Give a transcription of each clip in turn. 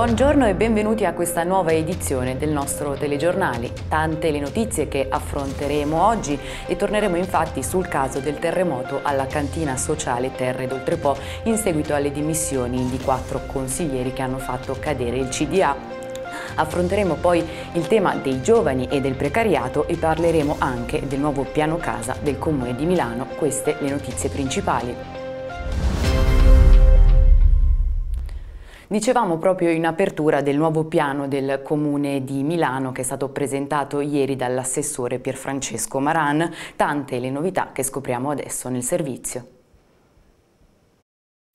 Buongiorno e benvenuti a questa nuova edizione del nostro telegiornale. Tante le notizie che affronteremo oggi e torneremo infatti sul caso del terremoto alla cantina sociale Terre d'Oltrepò in seguito alle dimissioni di quattro consiglieri che hanno fatto cadere il CDA Affronteremo poi il tema dei giovani e del precariato e parleremo anche del nuovo piano casa del Comune di Milano. Queste le notizie principali. Dicevamo proprio in apertura del nuovo piano del Comune di Milano che è stato presentato ieri dall'assessore Pierfrancesco Maran, tante le novità che scopriamo adesso nel servizio.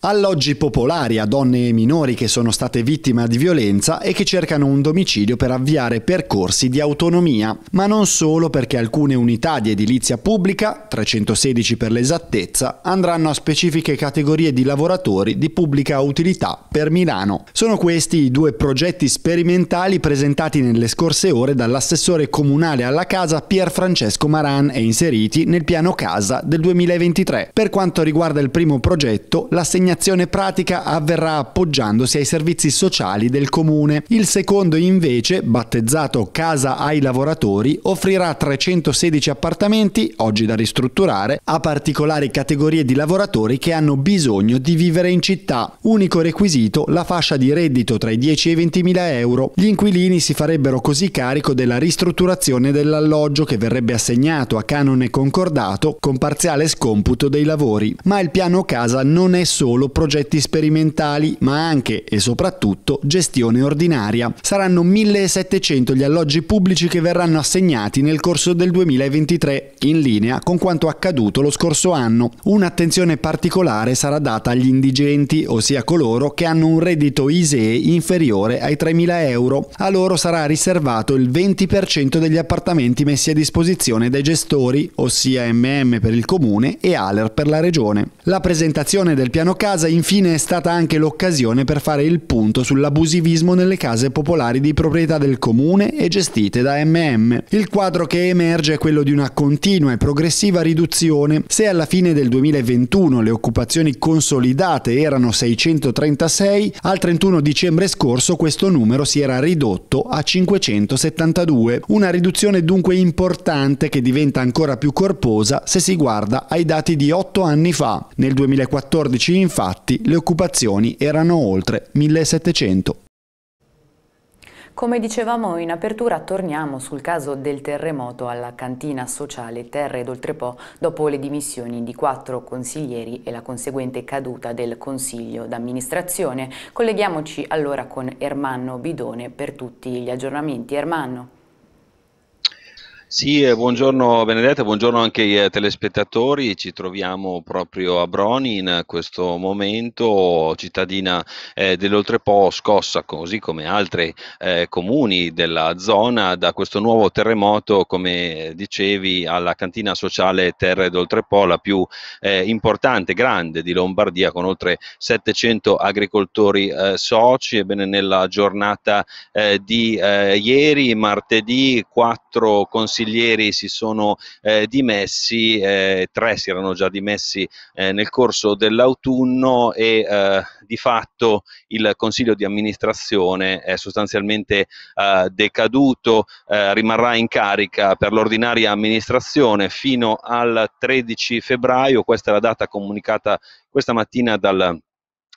Alloggi popolari a donne e minori che sono state vittime di violenza e che cercano un domicilio per avviare percorsi di autonomia, ma non solo perché alcune unità di edilizia pubblica, 316 per l'esattezza, andranno a specifiche categorie di lavoratori di pubblica utilità per Milano. Sono questi i due progetti sperimentali presentati nelle scorse ore dall'assessore comunale alla casa Pier Francesco Maran e inseriti nel piano casa del 2023. Per quanto riguarda il primo progetto, l'assegnazione l'assegnazione pratica avverrà appoggiandosi ai servizi sociali del comune. Il secondo invece, battezzato Casa ai lavoratori, offrirà 316 appartamenti, oggi da ristrutturare, a particolari categorie di lavoratori che hanno bisogno di vivere in città. Unico requisito la fascia di reddito tra i 10 e i 20 mila euro. Gli inquilini si farebbero così carico della ristrutturazione dell'alloggio che verrebbe assegnato a canone concordato con parziale scomputo dei lavori. Ma il piano casa non è solo solo progetti sperimentali, ma anche e soprattutto gestione ordinaria. Saranno 1700 gli alloggi pubblici che verranno assegnati nel corso del 2023, in linea con quanto accaduto lo scorso anno. Un'attenzione particolare sarà data agli indigenti, ossia coloro che hanno un reddito ISEE inferiore ai 3.000 euro. A loro sarà riservato il 20% degli appartamenti messi a disposizione dai gestori, ossia MM per il comune e ALER per la regione. La presentazione del piano casa infine è stata anche l'occasione per fare il punto sull'abusivismo nelle case popolari di proprietà del comune e gestite da MM. Il quadro che emerge è quello di una continua e progressiva riduzione. Se alla fine del 2021 le occupazioni consolidate erano 636, al 31 dicembre scorso questo numero si era ridotto a 572, una riduzione dunque importante che diventa ancora più corposa se si guarda ai dati di otto anni fa. Nel 2014 infatti Infatti le occupazioni erano oltre 1700. Come dicevamo in apertura, torniamo sul caso del terremoto alla cantina sociale Terre d'Oltrepo dopo le dimissioni di quattro consiglieri e la conseguente caduta del consiglio d'amministrazione. Colleghiamoci allora con Ermanno Bidone per tutti gli aggiornamenti. Ermanno. Sì, eh, buongiorno Benedetta, buongiorno anche ai eh, telespettatori, ci troviamo proprio a Broni in questo momento, cittadina eh, dell'Oltrepo scossa così come altri eh, comuni della zona da questo nuovo terremoto, come dicevi, alla cantina sociale Terre d'Oltrepo, la più importante, grande di Lombardia con oltre 700 agricoltori soci. Ebbene, nella giornata di ieri, martedì quattro consiglieri consiglieri si sono eh, dimessi, eh, tre si erano già dimessi eh, nel corso dell'autunno e eh, di fatto il consiglio di amministrazione è sostanzialmente eh, decaduto, eh, rimarrà in carica per l'ordinaria amministrazione fino al 13 febbraio, questa è la data comunicata questa mattina dal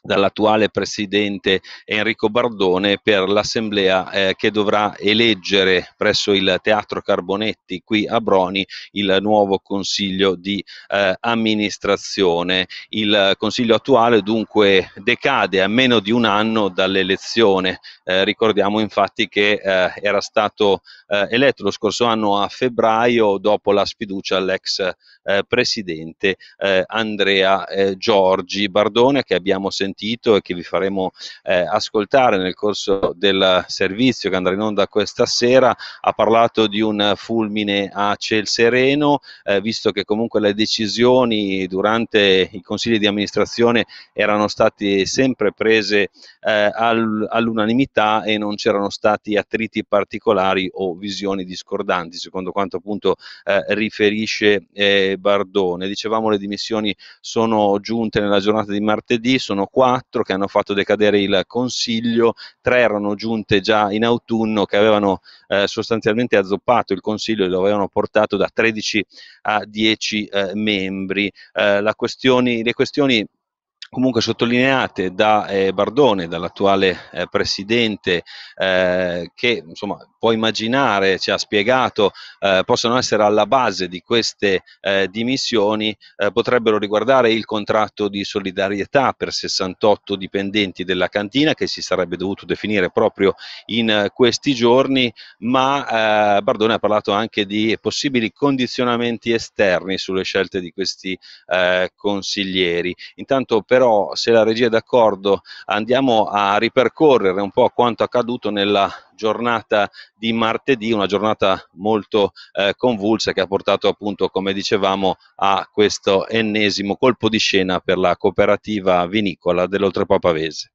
dall'attuale presidente Enrico Bardone per l'assemblea eh, che dovrà eleggere presso il Teatro Carbonetti qui a Broni il nuovo consiglio di eh, amministrazione. Il consiglio attuale dunque decade a meno di un anno dall'elezione. Eh, ricordiamo infatti che eh, era stato eh, eletto lo scorso anno a febbraio dopo la sfiducia all'ex eh, presidente Andrea Giorgi Bardone che abbiamo sentito sentito e che vi faremo eh, ascoltare nel corso del servizio che andrà in onda questa sera, ha parlato di un fulmine a ciel sereno, eh, visto che comunque le decisioni durante i consigli di amministrazione erano state sempre prese eh, all, all'unanimità e non c'erano stati attriti particolari o visioni discordanti, secondo quanto appunto eh, riferisce eh, Bardone. Dicevamo le dimissioni sono giunte nella giornata di martedì, sono quattro che hanno fatto decadere il Consiglio, tre erano giunte già in autunno che avevano eh, sostanzialmente azzoppato il Consiglio e lo avevano portato da 13 a 10 eh, membri. Eh, questioni, le questioni comunque sottolineate da eh, Bardone, dall'attuale eh, presidente, eh, che insomma, può immaginare, ci ha spiegato, eh, possono essere alla base di queste eh, dimissioni, eh, potrebbero riguardare il contratto di solidarietà per 68 dipendenti della cantina che si sarebbe dovuto definire proprio in questi giorni, ma Bardone ha parlato anche di possibili condizionamenti esterni sulle scelte di questi consiglieri. Intanto per però se la regia è d'accordo andiamo a ripercorrere un po' quanto accaduto nella giornata di martedì, una giornata molto eh, convulsa che ha portato appunto, come dicevamo, a questo ennesimo colpo di scena per la cooperativa vinicola dell'Oltrepapavese.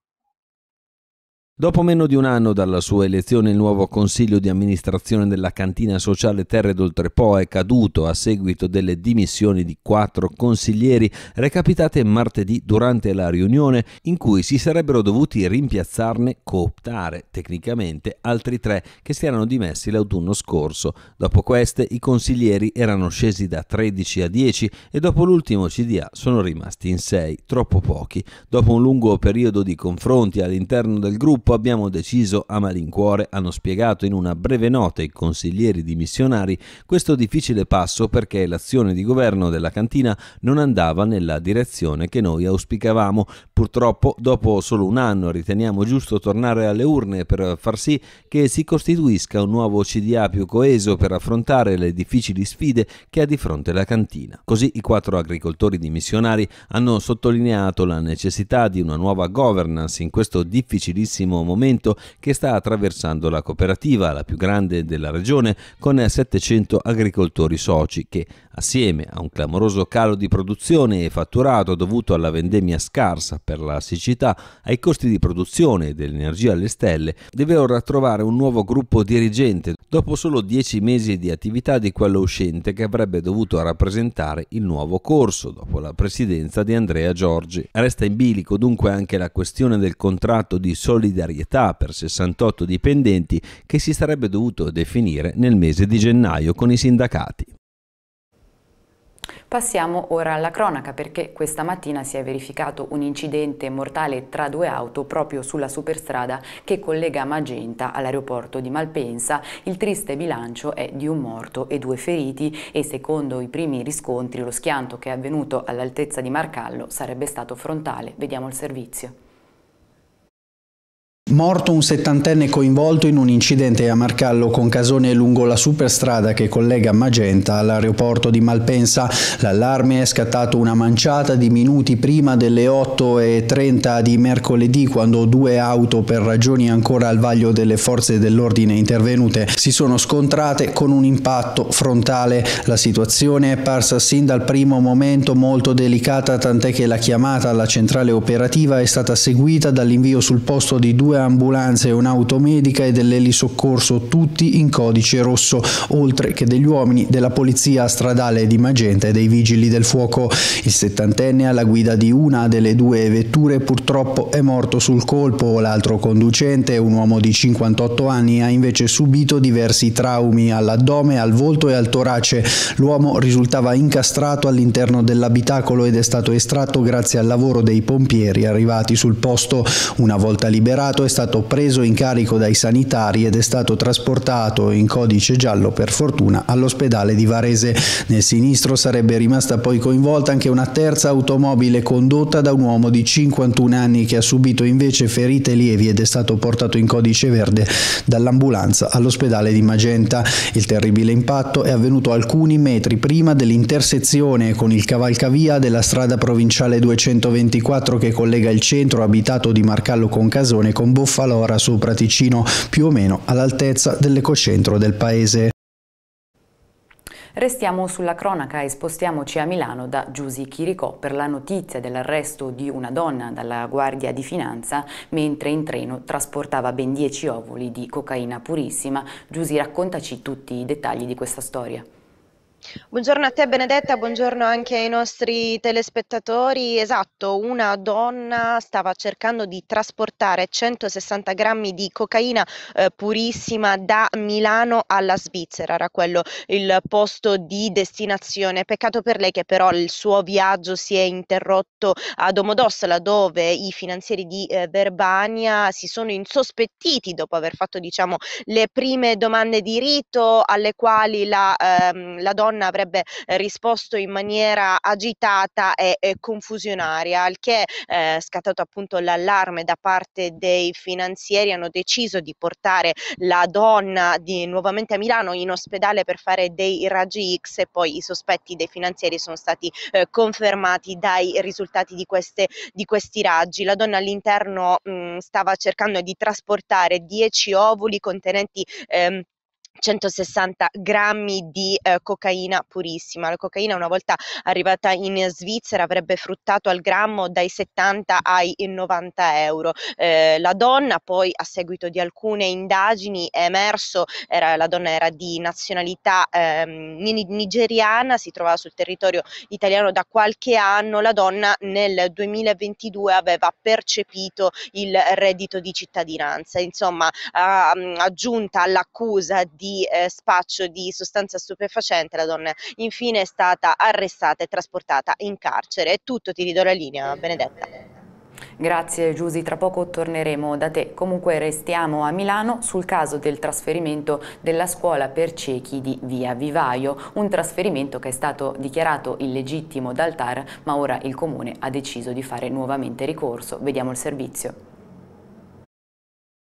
Dopo meno di un anno dalla sua elezione il nuovo consiglio di amministrazione della cantina sociale Terre d'Oltrepo è caduto a seguito delle dimissioni di quattro consiglieri recapitate martedì durante la riunione in cui si sarebbero dovuti rimpiazzarne, cooptare tecnicamente, altri tre che si erano dimessi l'autunno scorso. Dopo queste i consiglieri erano scesi da 13 a 10 e dopo l'ultimo CDA sono rimasti in 6, troppo pochi. Dopo un lungo periodo di confronti all'interno del gruppo gruppo abbiamo deciso a malincuore, hanno spiegato in una breve nota i consiglieri dimissionari, questo difficile passo perché l'azione di governo della cantina non andava nella direzione che noi auspicavamo. Purtroppo dopo solo un anno riteniamo giusto tornare alle urne per far sì che si costituisca un nuovo CDA più coeso per affrontare le difficili sfide che ha di fronte la cantina. Così i quattro agricoltori dimissionari hanno sottolineato la necessità di una nuova governance in questo difficilissimo gravissimo momento che sta attraversando la cooperativa, la più grande della regione, con 700 agricoltori soci che assieme a un clamoroso calo di produzione e fatturato dovuto alla vendemmia scarsa per la siccità, ai costi di produzione dell'energia alle stelle, deve ora trovare un nuovo gruppo dirigente dopo solo dieci mesi di attività di quello uscente che avrebbe dovuto rappresentare il nuovo corso dopo la presidenza di Andrea Giorgi. Resta in bilico dunque anche la questione del contratto di solidarietà per 68 dipendenti che si sarebbe dovuto definire nel mese di gennaio con i sindacati. Passiamo ora alla cronaca perché questa mattina si è verificato un incidente mortale tra due auto proprio sulla superstrada che collega Magenta all'aeroporto di Malpensa. Il triste bilancio è di un morto e due feriti e secondo i primi riscontri lo schianto che è avvenuto all'altezza di Marcallo sarebbe stato frontale. Vediamo il servizio. Morto un settantenne coinvolto in un incidente a Marcallo con Casone lungo la superstrada che collega Magenta all'aeroporto di Malpensa. L'allarme è scattato una manciata di minuti prima delle 8.30 di mercoledì quando due auto per ragioni ancora al vaglio delle forze dell'ordine intervenute si sono scontrate con un impatto frontale. La situazione è parsa sin dal primo momento molto delicata tant'è che la chiamata alla centrale operativa è stata seguita dall'invio sul posto di due ambulanze, un'auto medica e dell'elisoccorso, tutti in codice rosso, oltre che degli uomini della polizia stradale di Magenta e dei vigili del fuoco. Il settantenne alla guida di una delle due vetture purtroppo è morto sul colpo, l'altro conducente, un uomo di 58 anni, ha invece subito diversi traumi all'addome, al volto e al torace. L'uomo risultava incastrato all'interno dell'abitacolo ed è stato estratto grazie al lavoro dei pompieri arrivati sul posto. Una volta liberato è stato preso in carico dai sanitari ed è stato trasportato in codice giallo per fortuna all'ospedale di Varese. Nel sinistro sarebbe rimasta poi coinvolta anche una terza automobile condotta da un uomo di 51 anni che ha subito invece ferite lievi ed è stato portato in codice verde dall'ambulanza all'ospedale di Magenta. Il terribile impatto è avvenuto alcuni metri prima dell'intersezione con il cavalcavia della strada provinciale 224 che collega il centro abitato di Marcallo con Casone con Borgo Truffalora sopra Ticino, più o meno all'altezza dell'ecocentro del paese. Restiamo sulla cronaca e spostiamoci a Milano da Giusy Chiricò per la notizia dell'arresto di una donna dalla Guardia di Finanza mentre in treno trasportava ben 10 ovuli di cocaina purissima. Giusy raccontaci tutti i dettagli di questa storia. Buongiorno a te Benedetta, buongiorno anche ai nostri telespettatori. Esatto, una donna stava cercando di trasportare 160 grammi di cocaina eh, purissima da Milano alla Svizzera, era quello il posto di destinazione. Peccato per lei che però il suo viaggio si è interrotto a Domodossola dove i finanzieri di eh, Verbania si sono insospettiti dopo aver fatto diciamo, le prime domande di rito alle quali la, ehm, la donna donna avrebbe eh, risposto in maniera agitata e, e confusionaria, al che eh, scattato appunto l'allarme da parte dei finanzieri hanno deciso di portare la donna di, nuovamente a Milano in ospedale per fare dei raggi X e poi i sospetti dei finanzieri sono stati eh, confermati dai risultati di, queste, di, questi raggi. La donna all'interno mh, mm, stava cercando di trasportare 10 ovuli contenenti ehm, 160 grammi di eh, cocaina purissima. La cocaina una volta arrivata in Svizzera avrebbe fruttato al grammo dai 70 ai 90 euro. Eh, la donna poi a seguito di alcune indagini è emerso, era, la donna era di nazionalità eh, nigeriana, si trovava sul territorio italiano da qualche anno, la donna nel 2022 aveva percepito il reddito di cittadinanza. Insomma, aggiunta all'accusa di di eh, spaccio di sostanza stupefacente, la donna infine è stata arrestata e trasportata in carcere. È tutto, ti ridò la linea, Benedetta. Grazie Giusy, tra poco torneremo da te. Comunque restiamo a Milano sul caso del trasferimento della scuola per ciechi di Via Vivaio, un trasferimento che è stato dichiarato illegittimo dal TAR, ma ora il Comune ha deciso di fare nuovamente ricorso. Vediamo il servizio.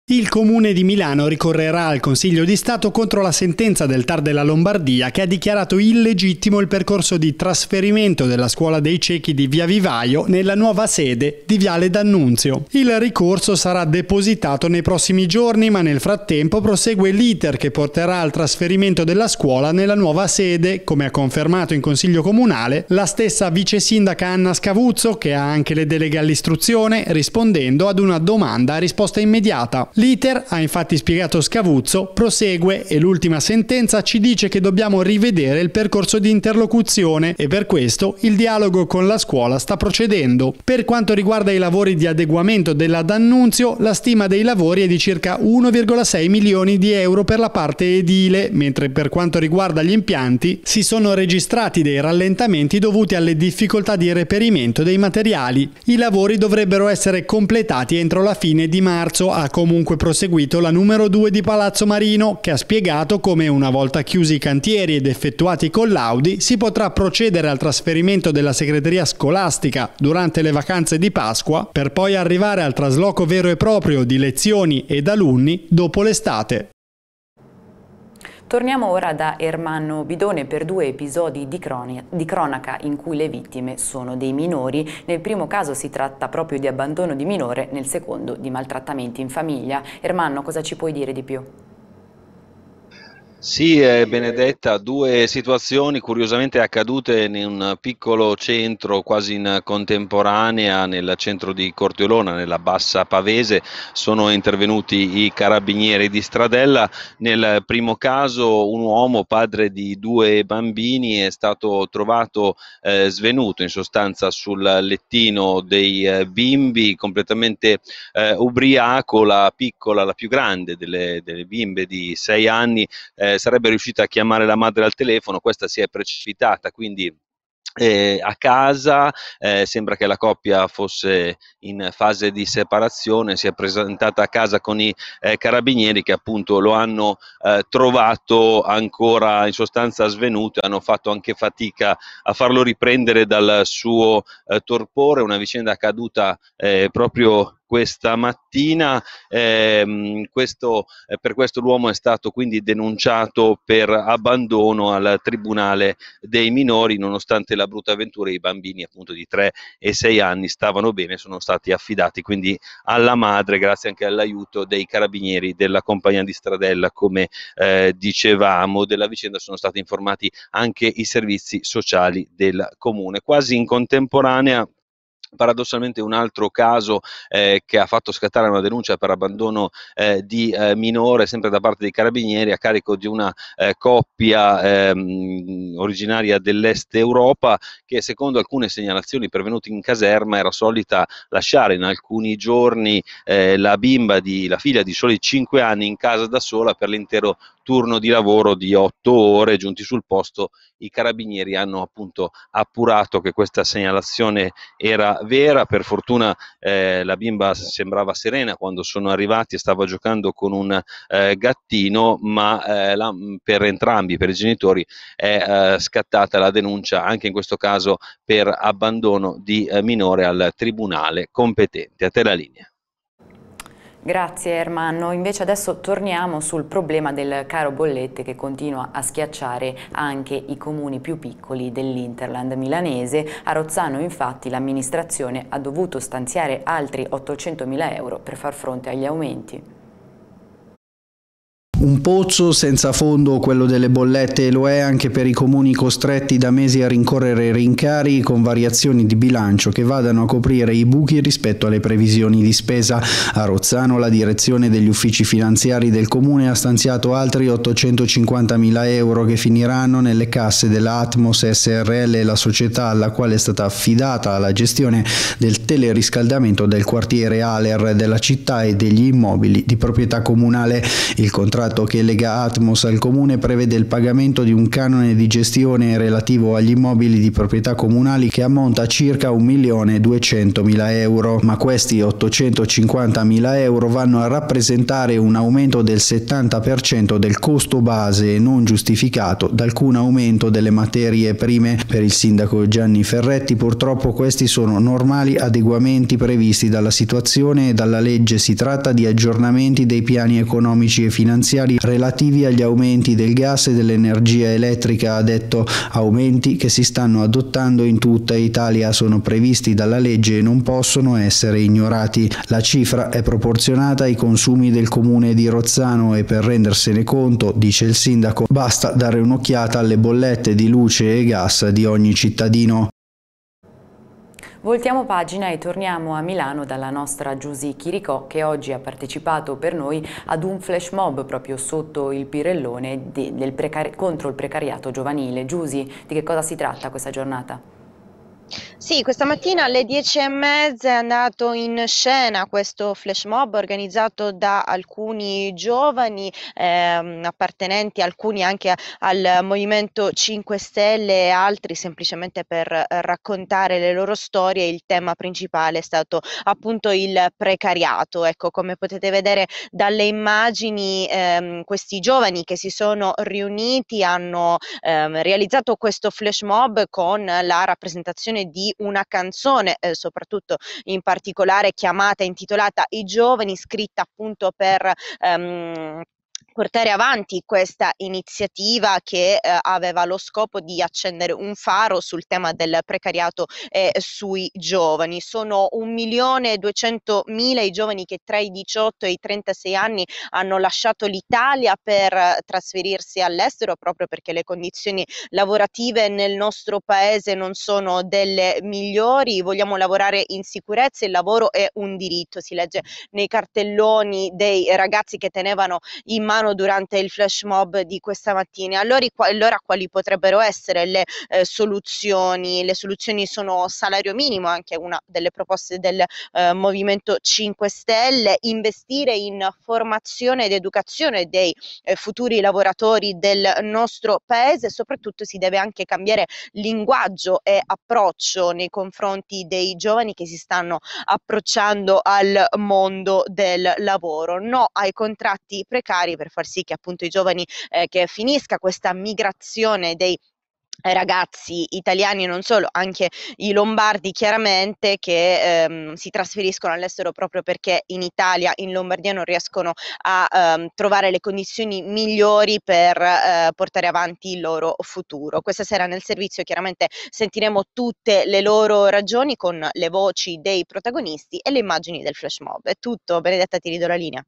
Il Comune di Milano ricorrerà al Consiglio di Stato contro la sentenza del TAR della Lombardia che ha dichiarato illegittimo il percorso di trasferimento della Scuola dei Ciechi di Via Vivaio nella nuova sede di Viale D'Annunzio. Il ricorso sarà depositato nei prossimi giorni ma nel frattempo prosegue l'iter che porterà al trasferimento della scuola nella nuova sede, come ha confermato in Consiglio Comunale la stessa vice sindaca Anna Scavuzzo che ha anche le deleghe all'istruzione rispondendo ad una domanda a risposta immediata. L'iter, ha infatti spiegato Scavuzzo, prosegue e l'ultima sentenza ci dice che dobbiamo rivedere il percorso di interlocuzione e per questo il dialogo con la scuola sta procedendo. Per quanto riguarda i lavori di adeguamento della D'Annunzio, la stima dei lavori è di circa 1,6 milioni di euro per la parte edile, mentre per quanto riguarda gli impianti si sono registrati dei rallentamenti dovuti alle difficoltà di reperimento dei materiali. I lavori dovrebbero essere completati entro la fine di marzo ha comunque comunque proseguito la numero 2 di Palazzo Marino, che ha spiegato come una volta chiusi i cantieri ed effettuati i collaudi si potrà procedere al trasferimento della segreteria scolastica durante le vacanze di Pasqua per poi arrivare al trasloco vero e proprio di lezioni ed alunni dopo l'estate. Torniamo ora da Ermanno Bidone per due episodi di, cronia, di, cronaca in cui le vittime sono dei minori. Nel primo caso si tratta proprio di abbandono di minore, nel secondo di maltrattamenti in famiglia. Ermanno, cosa ci puoi dire di più? Sì, eh, Benedetta, due situazioni curiosamente accadute in un piccolo centro quasi in contemporanea, nel centro di Cortiolona, nella bassa Pavese, sono intervenuti i carabinieri di Stradella. Nel primo caso un uomo, padre di due bambini, è stato trovato eh, svenuto in sostanza sul lettino dei eh, bimbi, completamente eh, ubriaco, la piccola, la più grande delle, delle bimbe di sei anni. Eh, sarebbe riuscita a chiamare la madre al telefono, questa si è precipitata, quindi eh, a casa, eh, sembra che la coppia fosse in fase di separazione, si è presentata a casa con i eh, carabinieri che appunto lo hanno eh, trovato ancora in sostanza svenuto, hanno fatto anche fatica a farlo riprendere dal suo eh, torpore, una vicenda accaduta eh, proprio questa mattina. Eh, questo, eh, per questo l'uomo è stato quindi denunciato per abbandono al Tribunale dei minori, nonostante la brutta avventura i bambini appunto di 3 e 6 anni stavano bene, sono stati affidati quindi alla madre, grazie anche all'aiuto dei carabinieri della compagnia di Stradella, come eh, dicevamo, della vicenda sono stati informati anche i servizi sociali del comune. Quasi in contemporanea Paradossalmente un altro caso eh, che ha fatto scattare una denuncia per abbandono eh, di eh, minore, sempre da parte dei carabinieri, a carico di una eh, coppia ehm, originaria dell'est Europa che secondo alcune segnalazioni pervenute in caserma era solita lasciare in alcuni giorni eh, la bimba, di, la figlia di soli 5 anni in casa da sola per l'intero turno di lavoro di 8 ore. Giunti sul posto i carabinieri hanno appunto appurato che questa segnalazione era vera, per fortuna eh, la bimba sembrava serena quando sono arrivati e stava giocando con un eh, gattino, ma eh, la, mm, per entrambi, per i genitori, è eh, scattata la denuncia anche in questo caso per abbandono di eh, minore al tribunale competente. A te la linea. Grazie Ermanno, invece adesso torniamo sul problema del caro bollette che continua a schiacciare anche i comuni più piccoli dell'Interland milanese. A Rozzano infatti l'amministrazione ha dovuto stanziare altri 800.000 euro per far fronte agli aumenti. Un pozzo senza fondo, quello delle bollette, lo è anche per i comuni costretti da mesi a rincorrere rincari con variazioni di bilancio che vadano a coprire i buchi rispetto alle previsioni di spesa. A Rozzano la direzione degli uffici finanziari del comune ha stanziato altri 850.000 euro che finiranno nelle casse della Atmos SRL, la società alla quale è stata affidata la gestione del teleriscaldamento del quartiere Aler della città e degli immobili di proprietà comunale. Il contratto contratto che lega Atmos al comune prevede il pagamento di un canone di gestione relativo agli immobili di proprietà comunali che ammonta a circa 1.200.000 euro, ma questi 850.000 euro vanno a rappresentare un aumento del 70% del costo base e non giustificato da alcun aumento delle materie prime. Per il sindaco Gianni Ferretti purtroppo questi sono normali adeguamenti previsti dalla situazione e dalla legge, si tratta di aggiornamenti dei piani economici e finanziari finanziari relativi agli aumenti del gas e dell'energia elettrica, ha detto aumenti che si stanno adottando in tutta Italia sono previsti dalla legge e non possono essere ignorati. La cifra è proporzionata ai consumi del comune di Rozzano e per rendersene conto, dice il sindaco, basta dare un'occhiata alle bollette di luce e gas di ogni cittadino. Voltiamo pagina e torniamo a Milano dalla nostra Giusy Chiricò che oggi ha partecipato per noi ad un flash mob proprio sotto il Pirellone contro il precariato giovanile. Giusy, di che cosa si tratta questa giornata? Sì, questa mattina alle e mezza è andato in scena questo flash mob organizzato da alcuni giovani ehm, appartenenti alcuni anche al Movimento 5 Stelle e altri semplicemente per eh, raccontare le loro storie. Il tema principale è stato appunto il precariato. Ecco, come potete vedere dalle immagini, ehm, questi giovani che si sono riuniti hanno ehm, realizzato questo flash mob con la rappresentazione creazione di una canzone, eh, soprattutto in particolare chiamata, intitolata I giovani, scritta appunto per... Ehm, portare avanti questa iniziativa che eh, aveva lo scopo di accendere un faro sul tema del precariato eh, sui giovani. Sono 1.200.000 i giovani che tra i 18 e i 36 anni hanno lasciato l'Italia per eh, trasferirsi all'estero proprio perché le condizioni lavorative nel nostro paese non sono delle migliori. Vogliamo lavorare in sicurezza, il lavoro è un diritto, si legge nei cartelloni dei ragazzi che tenevano in mano facevano durante il flash mob di questa mattina. Allora, allora quali potrebbero essere le eh, soluzioni? Le soluzioni sono salario minimo, anche una delle proposte del eh, Movimento 5 Stelle, investire in formazione ed educazione dei eh, futuri lavoratori del nostro paese e soprattutto si deve anche cambiare linguaggio e approccio nei confronti dei giovani che si stanno approcciando al mondo del lavoro. No ai contratti precari per far sì che appunto i giovani eh, che finisca questa migrazione dei ragazzi italiani e non solo, anche i lombardi chiaramente che ehm, si trasferiscono all'estero proprio perché in Italia, in Lombardia non riescono a ehm, trovare le condizioni migliori per eh, portare avanti il loro futuro. Questa sera nel servizio chiaramente sentiremo tutte le loro ragioni con le voci dei protagonisti e le immagini del flash mob. È tutto, Benedetta ti ridò la linea.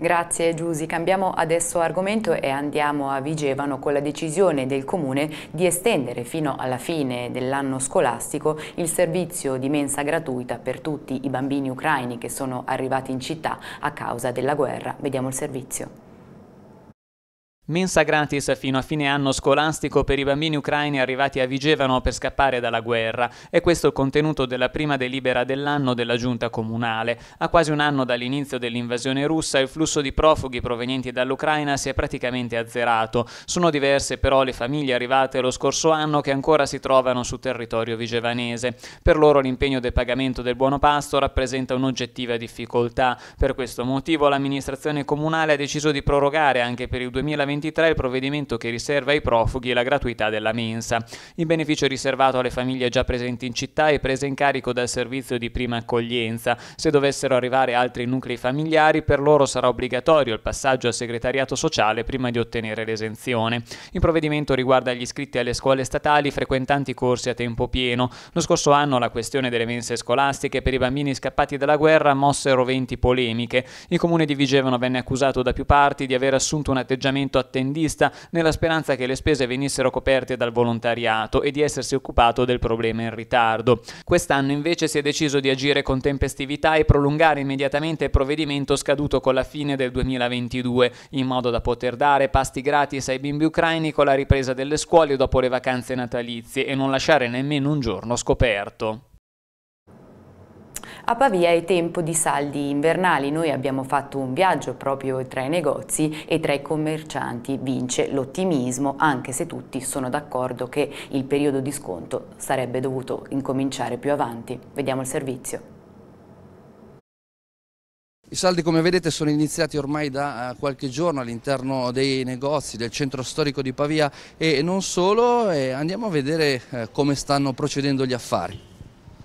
Grazie Giusi. Cambiamo adesso argomento e andiamo a Vigevano con la decisione del Comune di estendere fino alla fine dell'anno scolastico il servizio di mensa gratuita per tutti i bambini ucraini che sono arrivati in città a causa della guerra. Vediamo il servizio. Mensa gratis fino a fine anno scolastico per i bambini ucraini arrivati a Vigevano per scappare dalla guerra. E questo il contenuto della prima delibera dell'anno della giunta comunale. A quasi un anno dall'inizio dell'invasione russa il flusso di profughi provenienti dall'Ucraina si è praticamente azzerato. Sono diverse però le famiglie arrivate lo scorso anno che ancora si trovano su territorio vigevanese. Per loro l'impegno del pagamento del buono pasto rappresenta un'oggettiva difficoltà. Per questo motivo l'amministrazione comunale ha deciso di prorogare anche per il 2020 2023 il provvedimento che riserva ai profughi la gratuità della mensa. Il beneficio è riservato alle famiglie già presenti in città e prese in carico dal servizio di prima accoglienza. Se dovessero arrivare altri nuclei familiari, per loro sarà obbligatorio il passaggio al segretariato sociale prima di ottenere l'esenzione. Il provvedimento riguarda gli iscritti alle scuole statali frequentanti corsi a tempo pieno. Lo scorso anno la questione delle mense scolastiche per i bambini scappati dalla guerra mossero 20 polemiche. Il comune di Vigevano venne accusato da più parti di aver assunto un atteggiamento attivo attendista nella speranza che le spese venissero coperte dal volontariato e di essersi occupato del problema in ritardo. Quest'anno invece si è deciso di agire con tempestività e prolungare immediatamente il provvedimento scaduto con la fine del 2022, in modo da poter dare pasti gratis ai bimbi ucraini con la ripresa delle scuole dopo le vacanze natalizie e non lasciare nemmeno un giorno scoperto. A Pavia è tempo di saldi invernali, noi abbiamo fatto un viaggio proprio tra i negozi e tra i commercianti vince l'ottimismo, anche se tutti sono d'accordo che il periodo di sconto sarebbe dovuto incominciare più avanti. Vediamo il servizio. I saldi come vedete sono iniziati ormai da eh, qualche giorno all'interno dei negozi del centro storico di Pavia e non solo, andiamo a vedere eh, come stanno procedendo gli affari.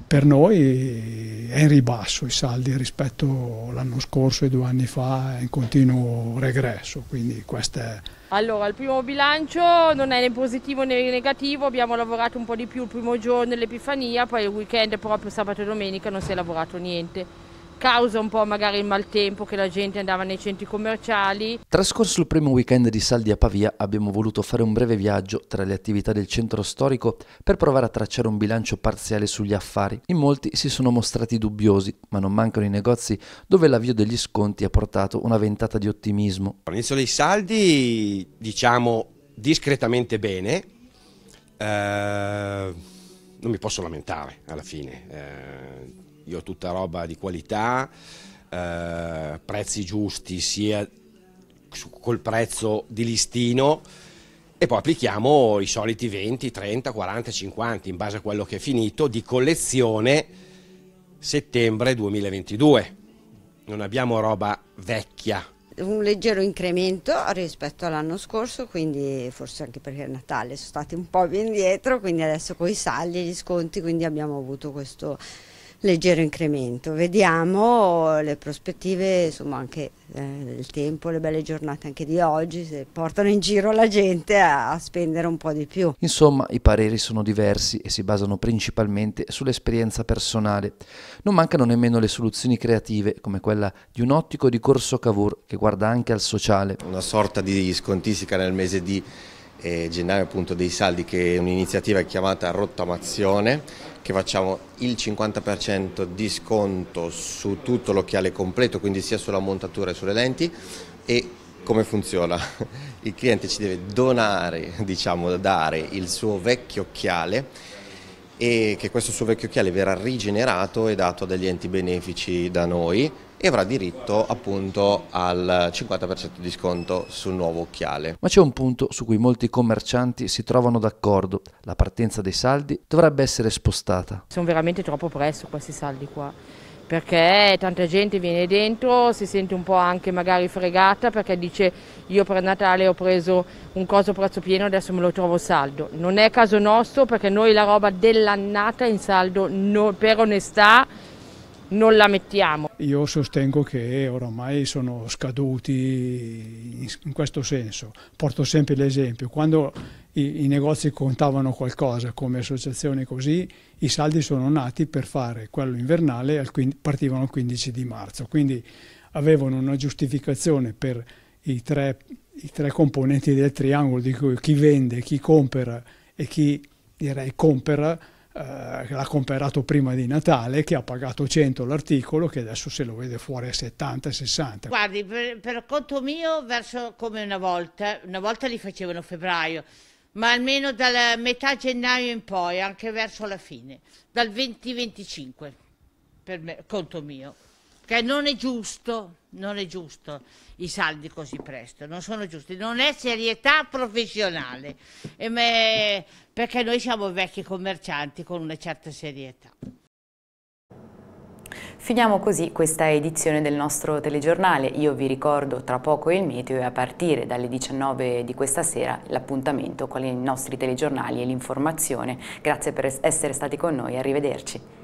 Per noi è in ribasso i saldi rispetto all'anno scorso e due anni fa, è in continuo regresso, quindi questa è... Allora, il primo bilancio non è né positivo né negativo, abbiamo lavorato un po' di più il primo giorno dell'Epifania, poi il weekend proprio sabato e domenica non si è lavorato niente causa un po' magari il maltempo che la gente andava nei centri commerciali. Trascorso il primo weekend di Saldi a Pavia abbiamo voluto fare un breve viaggio tra le attività del centro storico per provare a tracciare un bilancio parziale sugli affari. In molti si sono mostrati dubbiosi, ma non mancano i negozi dove l'avvio degli sconti ha portato una ventata di ottimismo. All'inizio dei saldi diciamo discretamente bene, eh, non mi posso lamentare alla fine. Eh, io ho tutta roba di qualità, eh, prezzi giusti sia col prezzo di listino e poi applichiamo i soliti 20, 30, 40, 50 in base a quello che è finito di collezione settembre 2022. Non abbiamo roba vecchia. Un leggero incremento rispetto all'anno scorso, quindi forse anche perché è Natale sono stati un po' più indietro, quindi adesso con i saldi e gli sconti quindi abbiamo avuto questo leggero incremento. Vediamo le prospettive, insomma anche eh, il tempo, le belle giornate anche di oggi, se portano in giro la gente a, a spendere un po' di più. Insomma, i pareri sono diversi e si basano principalmente sull'esperienza personale. Non mancano nemmeno le soluzioni creative, come quella di un ottico di Corso Cavour che guarda anche al sociale. Una sorta di scontistica nel mese di eh, gennaio appunto dei saldi che è un'iniziativa chiamata rottamazione che facciamo il 50% di sconto su tutto l'occhiale completo, quindi sia sulla montatura che sulle lenti e come funziona? Il cliente ci deve donare, diciamo, dare il suo vecchio occhiale e che questo suo vecchio occhiale verrà rigenerato e dato a degli enti benefici da noi e avrà diritto appunto al 50% di sconto sul nuovo occhiale. Ma c'è un punto su cui molti commercianti si trovano d'accordo, la partenza dei saldi dovrebbe essere spostata. Sono veramente troppo presto questi saldi qua perché tanta gente viene dentro, si sente un po' anche magari fregata perché dice io per Natale ho preso un coso prezzo pieno, adesso me lo trovo saldo. Non è caso nostro perché noi la roba dell'annata in saldo no, per onestà non la mettiamo. Io sostengo che oramai sono scaduti in questo senso, porto sempre l'esempio, quando i, i, negozi contavano qualcosa come associazione così, i saldi sono nati per fare quello invernale, al, partivano il 15 di marzo, quindi avevano una giustificazione per i tre, i tre componenti del triangolo, di cui chi vende, chi compra e chi direi compra, eh, che l'ha comprato prima di Natale, che ha pagato 100 l'articolo, che adesso se lo vede fuori a 70, 60. Guardi, per, per conto mio, verso come una volta, una volta li facevano a febbraio, ma almeno dalla metà gennaio in poi, anche verso la fine, dal 2025, per me, conto mio. Perché non è giusto, non è giusto i saldi così presto, non sono giusti, non è serietà professionale, me, perché noi siamo vecchi commercianti con una certa serietà. Finiamo così questa edizione del nostro telegiornale. Io vi ricordo tra poco il meteo e a partire dalle 19 di questa sera l'appuntamento con i nostri telegiornali e l'informazione. Grazie per essere stati con noi, arrivederci.